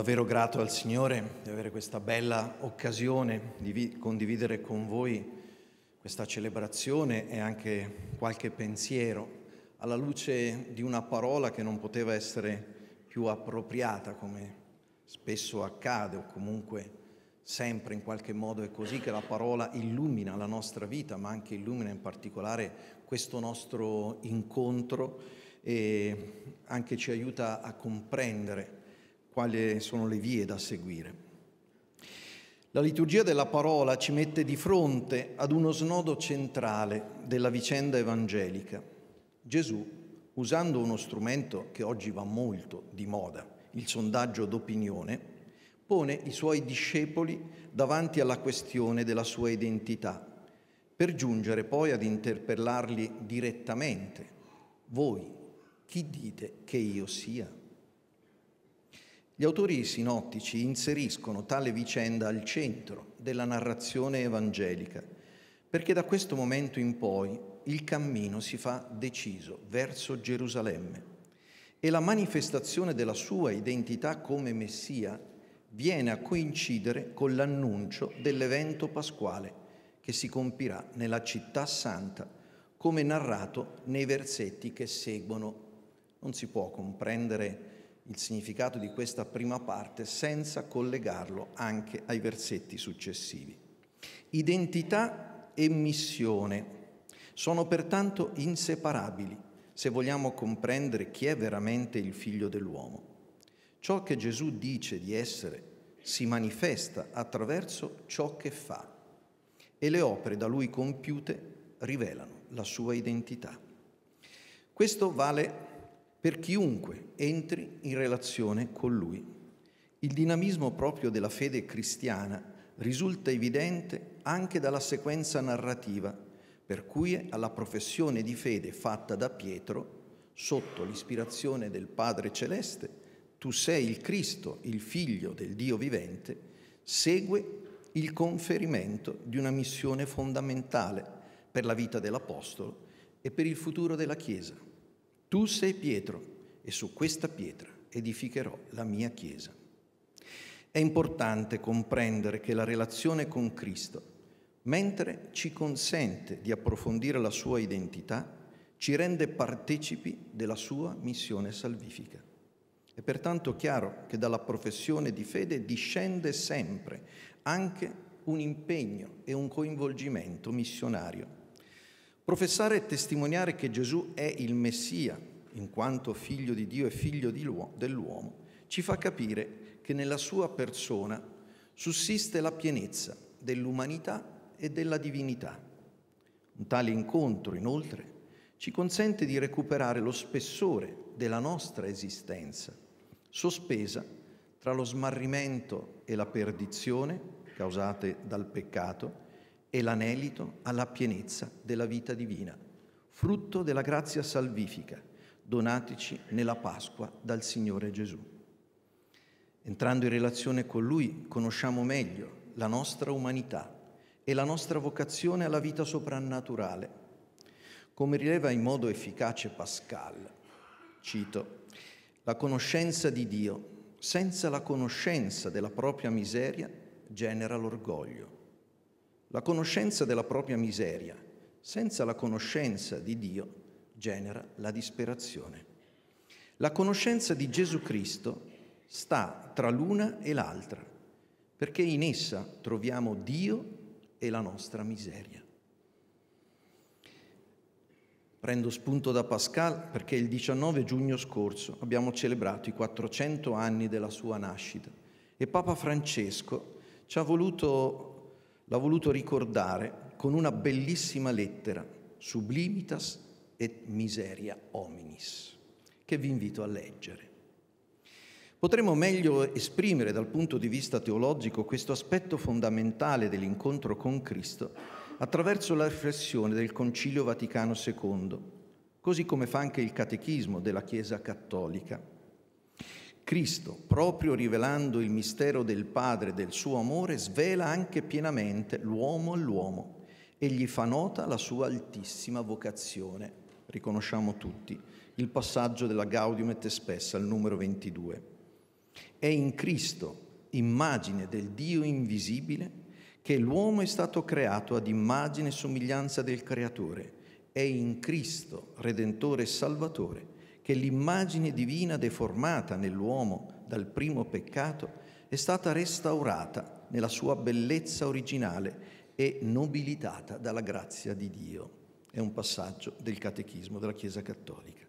davvero grato al Signore di avere questa bella occasione di condividere con voi questa celebrazione e anche qualche pensiero alla luce di una parola che non poteva essere più appropriata come spesso accade o comunque sempre in qualche modo è così che la parola illumina la nostra vita ma anche illumina in particolare questo nostro incontro e anche ci aiuta a comprendere quali sono le vie da seguire. La liturgia della parola ci mette di fronte ad uno snodo centrale della vicenda evangelica. Gesù, usando uno strumento che oggi va molto di moda, il sondaggio d'opinione, pone i suoi discepoli davanti alla questione della sua identità, per giungere poi ad interpellarli direttamente. Voi, chi dite che io sia? Gli autori sinottici inseriscono tale vicenda al centro della narrazione evangelica, perché da questo momento in poi il cammino si fa deciso verso Gerusalemme e la manifestazione della sua identità come Messia viene a coincidere con l'annuncio dell'evento pasquale che si compirà nella città santa, come narrato nei versetti che seguono. Non si può comprendere il significato di questa prima parte senza collegarlo anche ai versetti successivi. Identità e missione sono pertanto inseparabili se vogliamo comprendere chi è veramente il figlio dell'uomo. Ciò che Gesù dice di essere si manifesta attraverso ciò che fa e le opere da lui compiute rivelano la sua identità. Questo vale per chiunque entri in relazione con Lui. Il dinamismo proprio della fede cristiana risulta evidente anche dalla sequenza narrativa, per cui alla professione di fede fatta da Pietro, sotto l'ispirazione del Padre Celeste, tu sei il Cristo, il figlio del Dio vivente, segue il conferimento di una missione fondamentale per la vita dell'Apostolo e per il futuro della Chiesa. Tu sei Pietro e su questa pietra edificherò la mia Chiesa. È importante comprendere che la relazione con Cristo, mentre ci consente di approfondire la sua identità, ci rende partecipi della sua missione salvifica. È pertanto chiaro che dalla professione di fede discende sempre anche un impegno e un coinvolgimento missionario Professare e testimoniare che Gesù è il Messia, in quanto figlio di Dio e figlio di dell'uomo, ci fa capire che nella sua persona sussiste la pienezza dell'umanità e della divinità. Un tale incontro, inoltre, ci consente di recuperare lo spessore della nostra esistenza, sospesa tra lo smarrimento e la perdizione causate dal peccato, e l'anelito alla pienezza della vita divina, frutto della grazia salvifica, donatici nella Pasqua dal Signore Gesù. Entrando in relazione con Lui conosciamo meglio la nostra umanità e la nostra vocazione alla vita soprannaturale. Come rileva in modo efficace Pascal, cito, la conoscenza di Dio senza la conoscenza della propria miseria genera l'orgoglio la conoscenza della propria miseria. Senza la conoscenza di Dio genera la disperazione. La conoscenza di Gesù Cristo sta tra l'una e l'altra, perché in essa troviamo Dio e la nostra miseria. Prendo spunto da Pascal perché il 19 giugno scorso abbiamo celebrato i 400 anni della sua nascita e Papa Francesco ci ha voluto l'ha voluto ricordare con una bellissima lettera, Sublimitas et Miseria Hominis, che vi invito a leggere. Potremmo meglio esprimere dal punto di vista teologico questo aspetto fondamentale dell'incontro con Cristo attraverso la riflessione del Concilio Vaticano II, così come fa anche il Catechismo della Chiesa Cattolica Cristo, proprio rivelando il mistero del Padre e del suo amore, svela anche pienamente l'uomo all'uomo e gli fa nota la sua altissima vocazione. Riconosciamo tutti il passaggio della Gaudium et Spes al numero 22. È in Cristo, immagine del Dio invisibile, che l'uomo è stato creato ad immagine e somiglianza del Creatore. È in Cristo, Redentore e Salvatore, che l'immagine divina deformata nell'uomo dal primo peccato è stata restaurata nella sua bellezza originale e nobilitata dalla grazia di Dio. È un passaggio del catechismo della Chiesa Cattolica.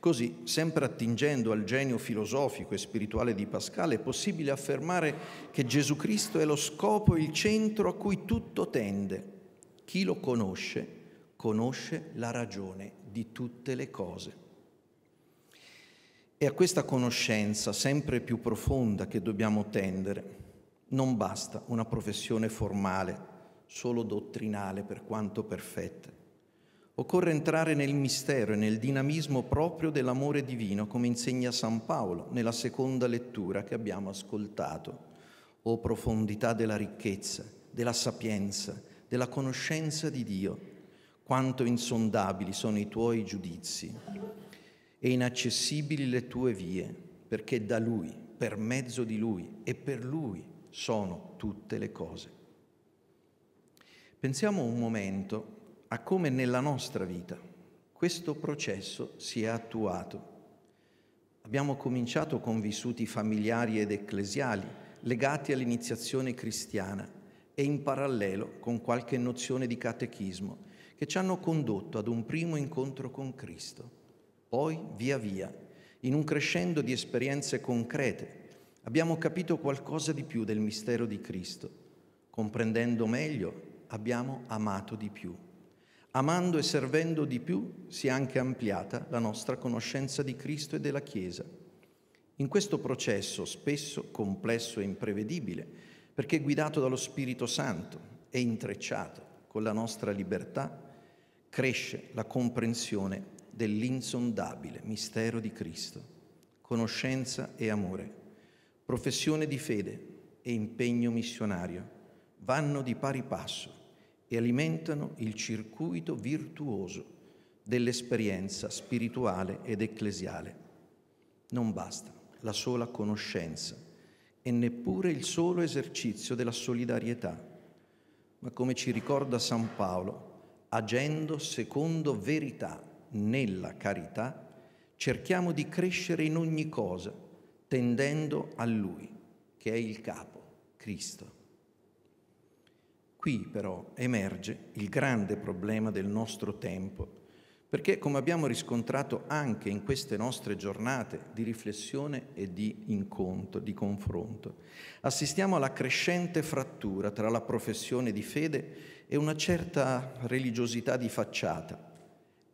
Così, sempre attingendo al genio filosofico e spirituale di Pascal, è possibile affermare che Gesù Cristo è lo scopo e il centro a cui tutto tende. Chi lo conosce, conosce la ragione di tutte le cose. È a questa conoscenza sempre più profonda che dobbiamo tendere. Non basta una professione formale, solo dottrinale per quanto perfetta. Occorre entrare nel mistero e nel dinamismo proprio dell'amore divino, come insegna San Paolo nella seconda lettura che abbiamo ascoltato. O profondità della ricchezza, della sapienza, della conoscenza di Dio, quanto insondabili sono i tuoi giudizi e inaccessibili le tue vie, perché da Lui, per mezzo di Lui e per Lui sono tutte le cose. Pensiamo un momento a come nella nostra vita questo processo si è attuato. Abbiamo cominciato con vissuti familiari ed ecclesiali legati all'iniziazione cristiana e in parallelo con qualche nozione di catechismo che ci hanno condotto ad un primo incontro con Cristo poi, via via, in un crescendo di esperienze concrete, abbiamo capito qualcosa di più del mistero di Cristo. Comprendendo meglio, abbiamo amato di più. Amando e servendo di più si è anche ampliata la nostra conoscenza di Cristo e della Chiesa. In questo processo, spesso complesso e imprevedibile, perché guidato dallo Spirito Santo e intrecciato con la nostra libertà, cresce la comprensione dell'insondabile mistero di Cristo, conoscenza e amore, professione di fede e impegno missionario, vanno di pari passo e alimentano il circuito virtuoso dell'esperienza spirituale ed ecclesiale. Non basta la sola conoscenza e neppure il solo esercizio della solidarietà, ma come ci ricorda San Paolo, agendo secondo verità nella carità, cerchiamo di crescere in ogni cosa, tendendo a Lui, che è il capo, Cristo. Qui però emerge il grande problema del nostro tempo, perché come abbiamo riscontrato anche in queste nostre giornate di riflessione e di incontro, di confronto, assistiamo alla crescente frattura tra la professione di fede e una certa religiosità di facciata,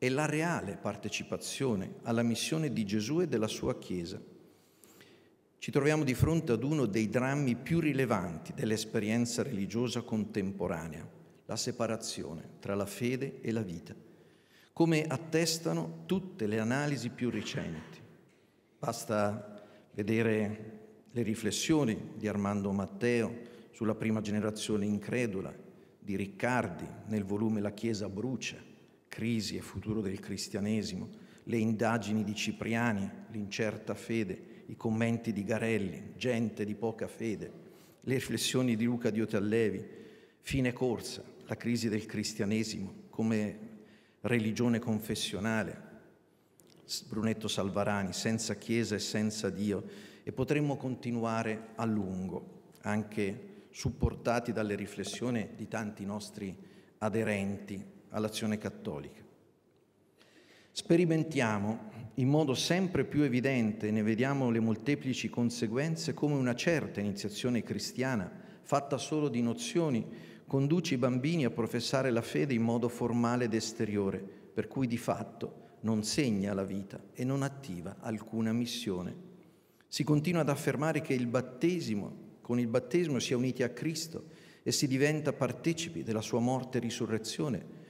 è la reale partecipazione alla missione di Gesù e della sua Chiesa. Ci troviamo di fronte ad uno dei drammi più rilevanti dell'esperienza religiosa contemporanea, la separazione tra la fede e la vita, come attestano tutte le analisi più recenti. Basta vedere le riflessioni di Armando Matteo sulla prima generazione incredula, di Riccardi nel volume La Chiesa brucia, crisi e futuro del cristianesimo, le indagini di Cipriani, l'incerta fede, i commenti di Garelli, gente di poca fede, le riflessioni di Luca Diotallevi, fine corsa, la crisi del cristianesimo come religione confessionale, Brunetto Salvarani, senza Chiesa e senza Dio, e potremmo continuare a lungo, anche supportati dalle riflessioni di tanti nostri aderenti all'azione cattolica. Sperimentiamo in modo sempre più evidente, ne vediamo le molteplici conseguenze, come una certa iniziazione cristiana, fatta solo di nozioni, conduce i bambini a professare la fede in modo formale ed esteriore, per cui di fatto non segna la vita e non attiva alcuna missione. Si continua ad affermare che il battesimo, con il battesimo si è uniti a Cristo e si diventa partecipi della sua morte e risurrezione,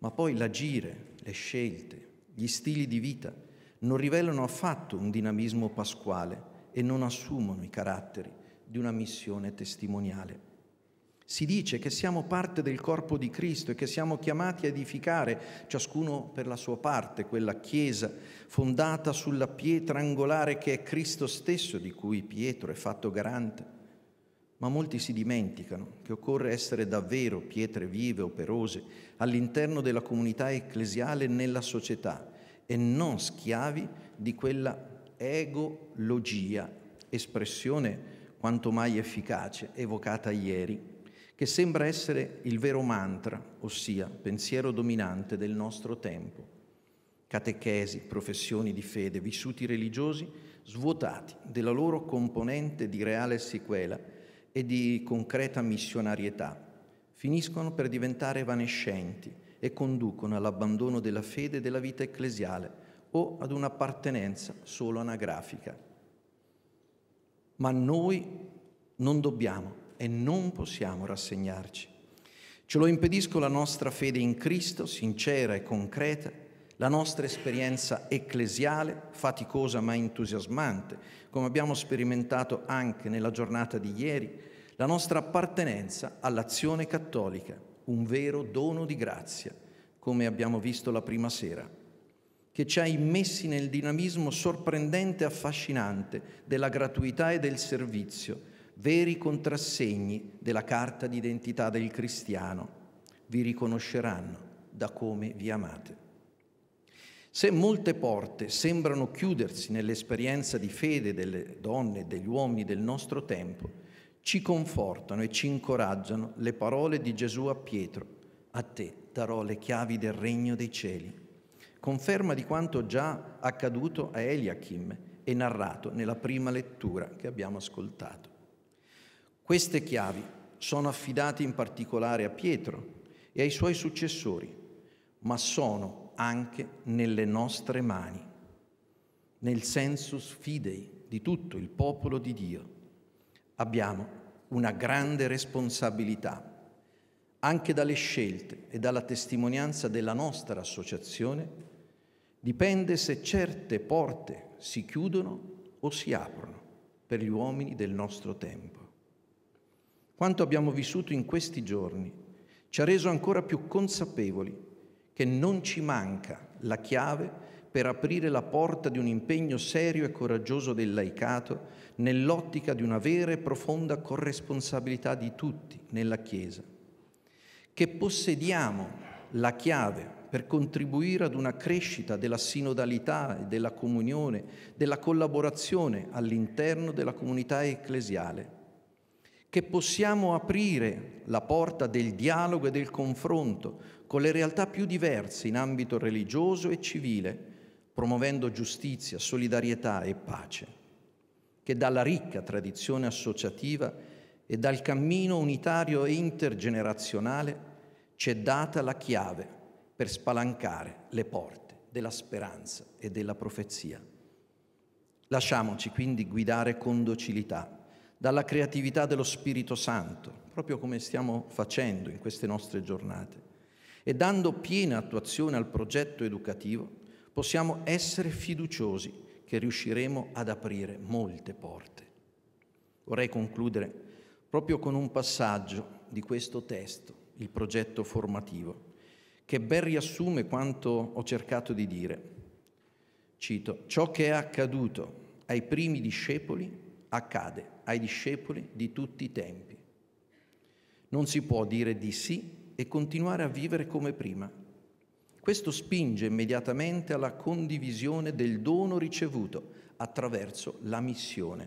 ma poi l'agire, le scelte, gli stili di vita non rivelano affatto un dinamismo pasquale e non assumono i caratteri di una missione testimoniale. Si dice che siamo parte del corpo di Cristo e che siamo chiamati a edificare, ciascuno per la sua parte, quella Chiesa fondata sulla pietra angolare che è Cristo stesso, di cui Pietro è fatto garante ma molti si dimenticano che occorre essere davvero pietre vive, operose, all'interno della comunità ecclesiale e nella società e non schiavi di quella egologia, espressione quanto mai efficace, evocata ieri, che sembra essere il vero mantra, ossia pensiero dominante del nostro tempo. Catechesi, professioni di fede, vissuti religiosi svuotati della loro componente di reale sequela e di concreta missionarietà, finiscono per diventare evanescenti e conducono all'abbandono della fede e della vita ecclesiale o ad un'appartenenza solo anagrafica. Ma noi non dobbiamo e non possiamo rassegnarci. Ce lo impediscono la nostra fede in Cristo, sincera e concreta, la nostra esperienza ecclesiale, faticosa ma entusiasmante, come abbiamo sperimentato anche nella giornata di ieri, la nostra appartenenza all'azione cattolica, un vero dono di grazia, come abbiamo visto la prima sera, che ci ha immessi nel dinamismo sorprendente e affascinante della gratuità e del servizio, veri contrassegni della carta d'identità del cristiano. Vi riconosceranno da come vi amate. Se molte porte sembrano chiudersi nell'esperienza di fede delle donne e degli uomini del nostro tempo, ci confortano e ci incoraggiano le parole di Gesù a Pietro. A te darò le chiavi del regno dei cieli. Conferma di quanto già accaduto a Eliachim e narrato nella prima lettura che abbiamo ascoltato. Queste chiavi sono affidate in particolare a Pietro e ai suoi successori, ma sono anche nelle nostre mani, nel sensus fidei di tutto il popolo di Dio. Abbiamo una grande responsabilità, anche dalle scelte e dalla testimonianza della nostra associazione, dipende se certe porte si chiudono o si aprono per gli uomini del nostro tempo. Quanto abbiamo vissuto in questi giorni ci ha reso ancora più consapevoli che non ci manca la chiave per aprire la porta di un impegno serio e coraggioso del laicato nell'ottica di una vera e profonda corresponsabilità di tutti nella Chiesa, che possediamo la chiave per contribuire ad una crescita della sinodalità, e della comunione, della collaborazione all'interno della comunità ecclesiale, che possiamo aprire la porta del dialogo e del confronto con le realtà più diverse in ambito religioso e civile, promuovendo giustizia, solidarietà e pace, che dalla ricca tradizione associativa e dal cammino unitario e intergenerazionale ci è data la chiave per spalancare le porte della speranza e della profezia. Lasciamoci quindi guidare con docilità dalla creatività dello Spirito Santo, proprio come stiamo facendo in queste nostre giornate e dando piena attuazione al progetto educativo, possiamo essere fiduciosi che riusciremo ad aprire molte porte. Vorrei concludere proprio con un passaggio di questo testo, il progetto formativo, che ben riassume quanto ho cercato di dire. Cito, ciò che è accaduto ai primi discepoli accade ai discepoli di tutti i tempi. Non si può dire di sì e continuare a vivere come prima. Questo spinge immediatamente alla condivisione del dono ricevuto attraverso la missione.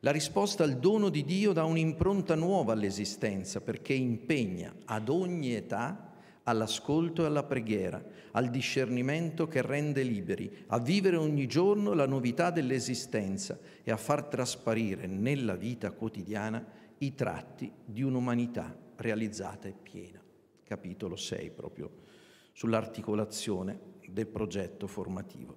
La risposta al dono di Dio dà un'impronta nuova all'esistenza perché impegna ad ogni età all'ascolto e alla preghiera, al discernimento che rende liberi, a vivere ogni giorno la novità dell'esistenza e a far trasparire nella vita quotidiana i tratti di un'umanità realizzata e piena capitolo 6 proprio, sull'articolazione del progetto formativo.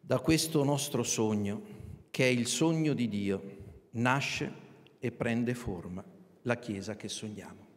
Da questo nostro sogno, che è il sogno di Dio, nasce e prende forma la Chiesa che sogniamo.